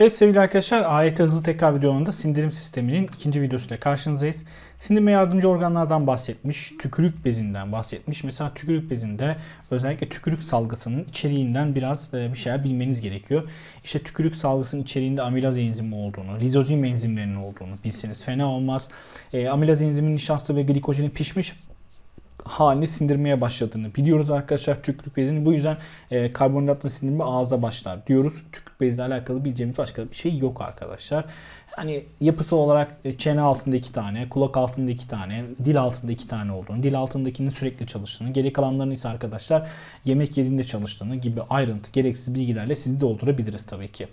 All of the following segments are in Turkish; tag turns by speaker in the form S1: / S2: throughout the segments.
S1: Evet sevgili arkadaşlar AYT hızlı tekrar videolarında sindirim sisteminin ikinci videosuyla karşınızdayız. Sindirme yardımcı organlardan bahsetmiş, tükürük bezinden bahsetmiş. Mesela tükürük bezinde özellikle tükürük salgısının içeriğinden biraz e, bir şeyler bilmeniz gerekiyor. İşte tükürük salgısının içeriğinde amilaz enzimi olduğunu, rizozim enzimlerinin olduğunu bilseniz fena olmaz. E, amilaz enzimin nişasta ve glikojenin pişmiş haline sindirmeye başladığını biliyoruz arkadaşlar tükürük bezini. Bu yüzden e, karbonhidratla sindirme ağızda başlar diyoruz. Tükürük bezle alakalı bileceğimiz başka bir şey yok arkadaşlar. Hani yapısı olarak e, çene altında iki tane, kulak altında iki tane, dil altında iki tane olduğunu, dil altındakinin sürekli çalıştığını, geri kalanlarını ise arkadaşlar yemek yediğinde çalıştığını gibi ayrıntı, gereksiz bilgilerle sizi doldurabiliriz tabii ki.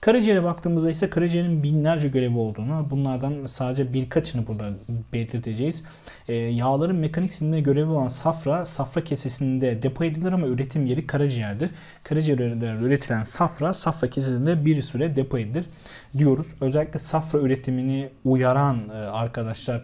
S1: Karaciğere baktığımızda ise karaciğerin binlerce görevi olduğunu, bunlardan sadece birkaçını burada belirteceğiz. E, yağların mekanik sindirime görevi olan safra, safra kesesinde depo edilir ama üretim yeri karaciğerdir. Karaciğerlerde üretilen safra, safra kesesinde bir süre depo edilir diyoruz. Özellikle safra üretimini uyaran e, arkadaşlar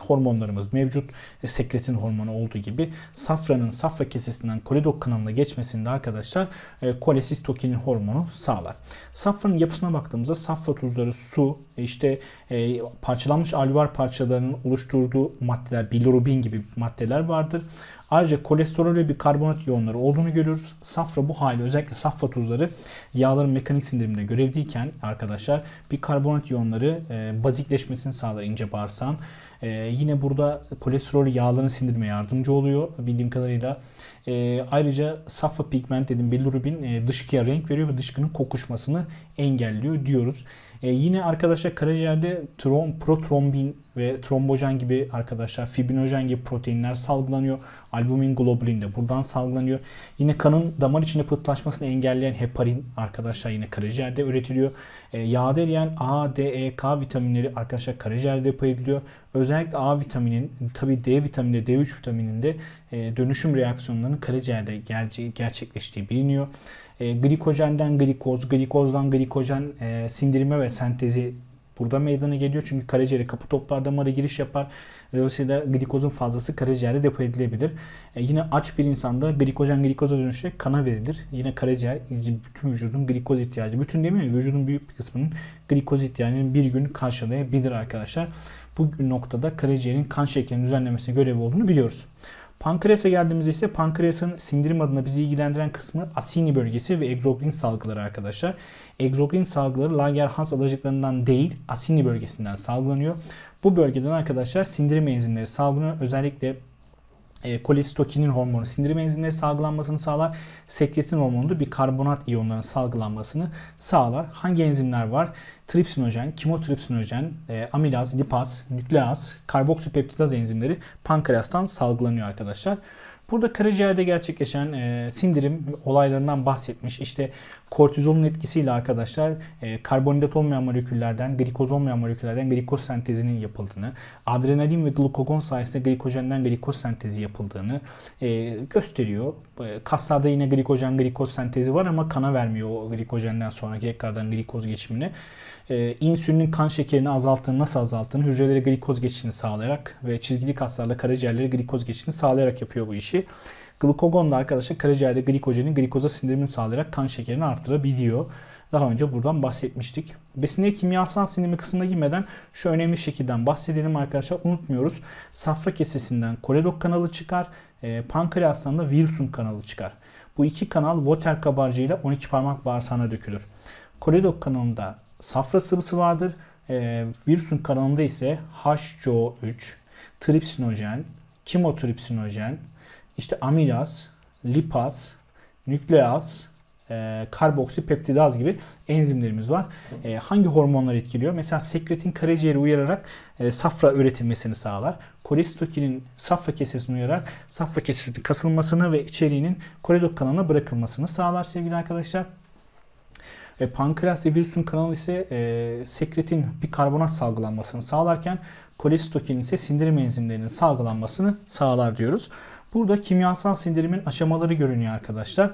S1: hormonlarımız mevcut. E, sekretin hormonu olduğu gibi safranın safra kesesinden kolidok kanalına geçmesinde arkadaşlar e, kolesistokinin hormonu sağlar. Safranın yapısına baktığımızda safra tuzları su, e, işte e, parçalanmış alüvar parçalarının oluşturduğu maddeler bilirubin gibi maddeler vardır. Ayrıca kolesterol ve bir karbonat iyonları olduğunu görüyoruz. Safra bu hali özellikle safra tuzları yağların mekanik sindiriminde görevliyken arkadaşlar bir karbonat iyonları e, bazikleşmesini sağlar ince bağırsağın. Ee, yine burada kolesterol yağlarını sindirmeye yardımcı oluyor bildiğim kadarıyla. E, ayrıca safra pigment dedim bilirubin e, dışkıya renk veriyor ve dışkının kokuşmasını engelliyor diyoruz. E, yine arkadaşlar karaciğerde trom, protrombin ve trombojen gibi arkadaşlar fibrinojen gibi proteinler salgılanıyor. Albumin globulin de buradan salgılanıyor. Yine kanın damar içinde pıhtılaşmasını engelleyen heparin arkadaşlar yine karaciğerde üretiliyor. E, yağda eriyen A, D, E, K vitaminleri arkadaşlar karaciğerde depo ediliyor. Özellikle A vitaminin tabi D vitamini, D3 vitamininde e, dönüşüm reaksiyonlarının karaciğerde gerçekleştiği biliniyor. E, glikojenden glikoz, glikozdan glikojen e, sindirime ve sentezi burada meydana geliyor. Çünkü karaciğere kapı toplar damara giriş yapar. Dolayısıyla glikozun fazlası karaciğerde depo edilebilir. yine aç bir insanda glikojen glikoza dönüşerek kana verilir. Yine karaciğer bütün vücudun glikoz ihtiyacı. Bütün mi? vücudun büyük bir kısmının glikoz ihtiyacını bir gün karşılayabilir arkadaşlar. Bu noktada karaciğerin kan şekerinin düzenlemesine görevi olduğunu biliyoruz. Pankreasa geldiğimizde ise pankreasın sindirim adına bizi ilgilendiren kısmı asini bölgesi ve egzokrin salgıları arkadaşlar. Egzokrin salgıları Langerhans adacıklarından değil asini bölgesinden salgılanıyor. Bu bölgeden arkadaşlar sindirim enzimleri salgılanıyor. Özellikle e, kolestokinin hormonu sindirim enzimleri salgılanmasını sağlar. Sekretin hormonu da bir karbonat iyonlarının salgılanmasını sağlar. Hangi enzimler var? Tripsinojen, kimotripsinojen, e, amilaz, lipaz, nükleaz, karboksipeptidaz enzimleri pankreastan salgılanıyor arkadaşlar. Burada karaciğerde gerçekleşen e, sindirim olaylarından bahsetmiş. İşte Kortizolun etkisiyle arkadaşlar e, karbonhidrat olmayan moleküllerden, glikoz olmayan moleküllerden glikoz sentezinin yapıldığını, adrenalin ve glukagon sayesinde glikojenden glikoz sentezi yapıldığını e, gösteriyor. E, kaslarda yine glikojen glikoz sentezi var ama kana vermiyor o glikojenden sonraki tekrardan glikoz geçimini. E, insülinin kan şekerini azalttığını, nasıl azalttığını, hücrelere glikoz geçişini sağlayarak ve çizgili kaslarla karaciğerlere glikoz geçişini sağlayarak yapıyor bu işi. Glukagon da arkadaşlar karaciğerde glikojenin glikoza sindirimini sağlayarak kan şekerini artırabiliyor. Daha önce buradan bahsetmiştik. Besinleri kimyasal sindirimi kısmına girmeden şu önemli şekilden bahsedelim arkadaşlar. Unutmuyoruz. Safra kesesinden koledok kanalı çıkar. E, pankreastan da virüsün kanalı çıkar. Bu iki kanal Water kabarcığıyla 12 parmak bağırsağına dökülür. Koledok kanalında safra sıvısı vardır. E, virüsün kanalında ise HCO3, tripsinojen, kimotripsinojen, işte amilaz, lipaz, nükleaz, e, karboksipeptidaz gibi enzimlerimiz var. E, hangi hormonlar etkiliyor? Mesela sekretin karaciğeri uyararak e, safra üretilmesini sağlar. Kolestokinin safra kesesini uyararak safra kesesinin kasılmasını ve içeriğinin koledok kanalına bırakılmasını sağlar sevgili arkadaşlar. E, pankreas ve virüsün kanalı ise e, sekretin bir karbonat salgılanmasını sağlarken kolestokinin ise sindirim enzimlerinin salgılanmasını sağlar diyoruz. Burada kimyasal sindirimin aşamaları görünüyor arkadaşlar.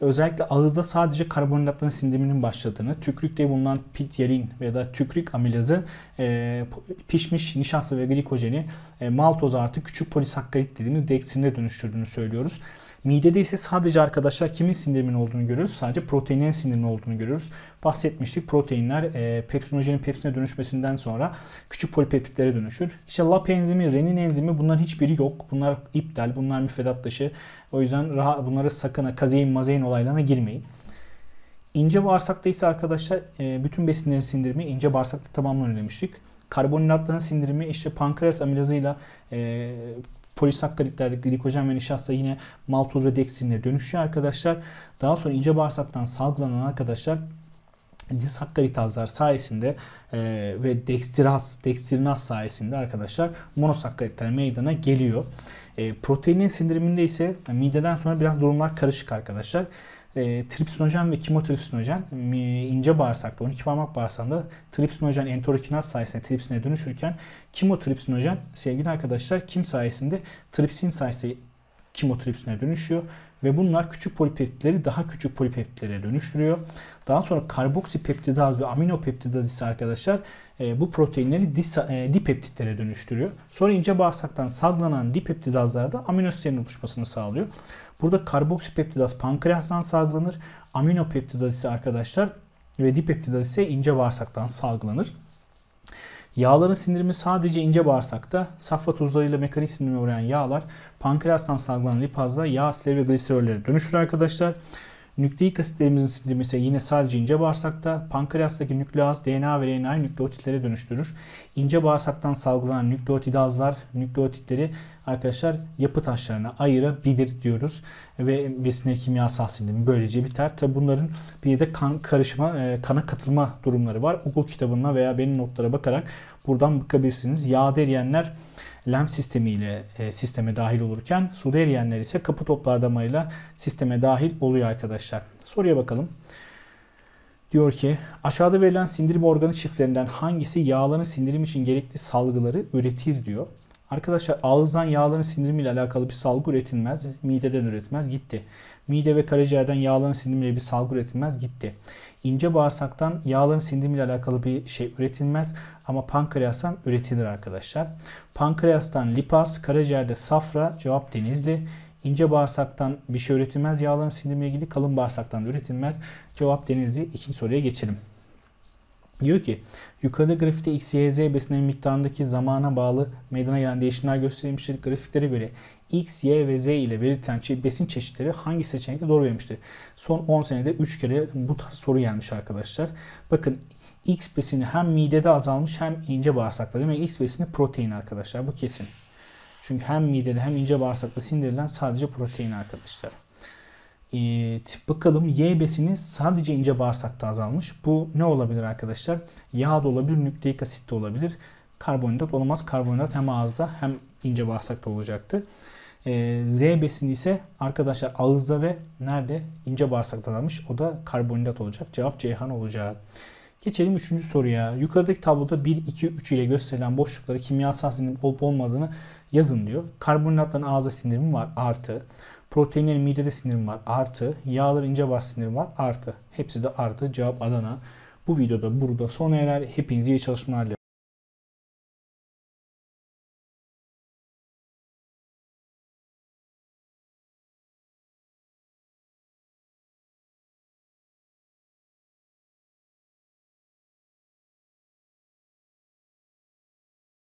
S1: Özellikle ağızda sadece karbonhidratların sindiriminin başladığını, tükürükte bulunan pityerin veya da tükürük amilazı e, pişmiş nişasta ve glikojeni e, maltoz artı küçük polisakkarit dediğimiz deksinine dönüştürdüğünü söylüyoruz. Midede ise sadece arkadaşlar kimin sindirimin olduğunu görüyoruz. Sadece proteinin sindirimi olduğunu görüyoruz. Bahsetmiştik proteinler e, pepsinojenin pepsine dönüşmesinden sonra küçük polipeptitlere dönüşür. İşte lap enzimi, renin enzimi bunların hiçbiri yok. Bunlar iptal, bunlar müfredat dışı. O yüzden rahat, bunları sakın kazeyin, mazeyin olaylarına girmeyin. İnce bağırsakta ise arkadaşlar e, bütün besinlerin sindirimi ince bağırsakta tamamlanıyor demiştik. Karbonhidratların sindirimi işte pankreas amilazıyla e, Polisakkaritler, glikojen ve nişasta yine maltoz ve deksinle dönüşüyor arkadaşlar. Daha sonra ince bağırsaktan salgılanan arkadaşlar disakkaritazlar sayesinde e, ve dekstiraz, dekstirinaz sayesinde arkadaşlar monosakkaritler meydana geliyor. E, proteinin sindiriminde ise e, mideden sonra biraz durumlar karışık arkadaşlar e, tripsinojen ve kimotripsinojen e, ince bağırsakta 12 parmak bağırsakta tripsinojen enterokinaz sayesinde tripsine dönüşürken kimotripsinojen sevgili arkadaşlar kim sayesinde tripsin sayesinde kimotripsine dönüşüyor ve bunlar küçük polipeptitleri daha küçük polipeptitlere dönüştürüyor. Daha sonra karboksipeptidaz ve aminopeptidaz ise arkadaşlar e, bu proteinleri dis, e, dipeptitlere dönüştürüyor. Sonra ince bağırsaktan salgılanan dipeptidazlar da aminositlerin oluşmasını sağlıyor. Burada karboksipeptidaz pankreastan salgılanır. Aminopeptidaz ise arkadaşlar ve dipeptidaz ise ince bağırsaktan salgılanır. Yağların sindirimi sadece ince bağırsakta, safra tuzlarıyla mekanik sindirime uğrayan yağlar pankreastan salgılanan lipazla yağ asitleri ve gliserollere dönüşür arkadaşlar. Nükleik asitlerimizin sindirimi ise yine sadece ince bağırsakta. Pankreastaki nükleaz DNA ve RNA'yı nükleotitlere dönüştürür. İnce bağırsaktan salgılanan nükleotidazlar, nükleotitleri arkadaşlar yapı taşlarına ayırabilir diyoruz. Ve besinleri kimyasal sindirimi böylece biter. Tabi bunların bir de kan karışma, e, kana katılma durumları var. Okul kitabına veya benim notlara bakarak buradan bakabilirsiniz. Yağ eriyenler lem sistemiyle e, sisteme dahil olurken suda eriyenler ise kapı toplu adamayla sisteme dahil oluyor arkadaşlar. Soruya bakalım. Diyor ki aşağıda verilen sindirim organı çiftlerinden hangisi yağların sindirim için gerekli salgıları üretir diyor. Arkadaşlar ağızdan yağların sindirimiyle alakalı bir salgı üretilmez. Mideden üretilmez. Gitti. Mide ve karaciğerden yağların sindirimiyle bir salgı üretilmez. Gitti. İnce bağırsaktan yağların sindirimiyle alakalı bir şey üretilmez. Ama pankreastan üretilir arkadaşlar. Pankreastan lipaz, karaciğerde safra, cevap denizli. İnce bağırsaktan bir şey üretilmez. Yağların sindirimiyle ilgili kalın bağırsaktan üretilmez. Cevap denizli. İkinci soruya geçelim. Diyor ki yukarıda grafikte x, y, z besinlerin miktarındaki zamana bağlı meydana gelen değişimler gösterilmiştir. Grafiklere göre x, y ve z ile belirtilen besin çeşitleri hangi seçenekte doğru verilmiştir? Son 10 senede 3 kere bu tarz soru gelmiş arkadaşlar. Bakın x besini hem midede azalmış hem ince bağırsakta. Demek x besini protein arkadaşlar bu kesin. Çünkü hem midede hem ince bağırsakta sindirilen sadece protein arkadaşlar e, bakalım Y besini sadece ince bağırsakta azalmış. Bu ne olabilir arkadaşlar? Yağ da olabilir, nükleik asit de olabilir. Karbonhidrat olamaz. Karbonhidrat hem ağızda hem ince bağırsakta olacaktı. E, Z besini ise arkadaşlar ağızda ve nerede? Ince bağırsakta azalmış. O da karbonhidrat olacak. Cevap Ceyhan olacak. Geçelim 3. soruya. Yukarıdaki tabloda 1, 2, 3 ile gösterilen boşluklara kimyasal sindirim olup olmadığını yazın diyor. Karbonhidratların ağızda sindirimi var artı. Proteinler midede sindirimi var artı. yağlar ince bağış sindirimi var artı. Hepsi de artı. Cevap Adana. Bu videoda burada sona erer. Hepinize iyi çalışmalar diliyorum.